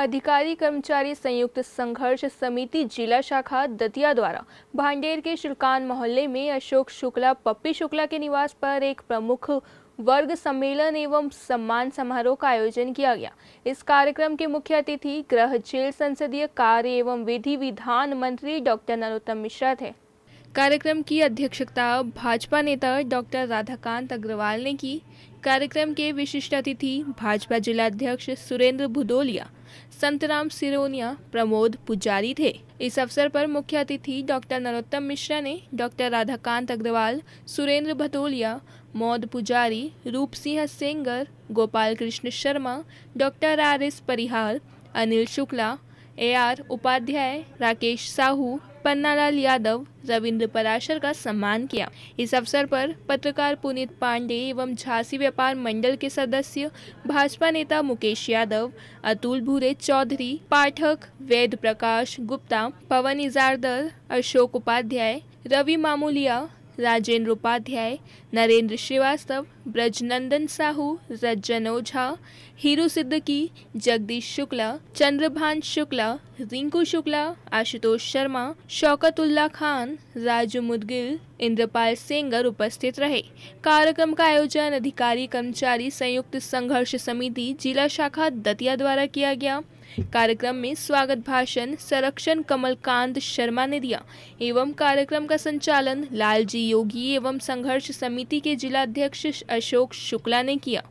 अधिकारी कर्मचारी संयुक्त संघर्ष समिति जिला शाखा दतिया द्वारा भांडेर के शुल्कान मोहल्ले में अशोक शुक्ला पप्पी शुक्ला के निवास पर एक प्रमुख वर्ग सम्मेलन एवं सम्मान समारोह का आयोजन किया गया इस कार्यक्रम के मुख्य अतिथि गृह जेल संसदीय कार्य एवं विधि विधान मंत्री डॉक्टर नरोत्तम मिश्रा थे कार्यक्रम की अध्यक्षता भाजपा नेता डॉक्टर राधाकांत अग्रवाल ने की कार्यक्रम के विशिष्ट अतिथि भाजपा जिला अध्यक्ष सुरेंद्र भुदोलिया संतराम सिरोनिया प्रमोद पुजारी थे इस अवसर पर मुख्य अतिथि डॉक्टर नरोत्तम मिश्रा ने doctor Radhakant Agrawal Surendra Bhatolia Maud Pujari Roop Singh Sengar Gopal Krishna Sharma doctor R S Parihar Anil Shukla A R Upadhyay Rakesh Sahu Pannalal Yadav Ravindra Parashar का सम्मान किया इस अवसर पर पत्रकार पुनीत पांडे एवं झांसी व्यापार मंडल के सदस्य भाजपा नेता मुकेश यादव अतुल भूरे चौधरी पाठक वेद प्रकाश गुप्ता पवन इजारदल अशोक उपाध्याय रवि मामूलिया राजेंद्र उपाध्याय नरेंद्र श्रीवास्तव ब्रजनंदन साहू रज्जन ओझा हीरो सिद्दकी जगदीश शुक्ला चंद्रभान शुक्ला रिंकू शुक्ला आशुतोष शर्मा शौकतुल्ला खान राजू मुदगिल इंद्रपाल सेंगर उपस्थित रहे कार्यक्रम का आयोजन अधिकारी कर्मचारी संयुक्त संघर्ष समिति जिला शाखा दतिया द्वारा किया गया कार्यक्रम में स्वागत भाषण संरक्षण कमलकांत शर्मा ने दिया एवं कार्यक्रम का संचालन लालजी योगी एवं संघर्ष समिति के जिलाध्यक्ष अशोक शुक्ला ने किया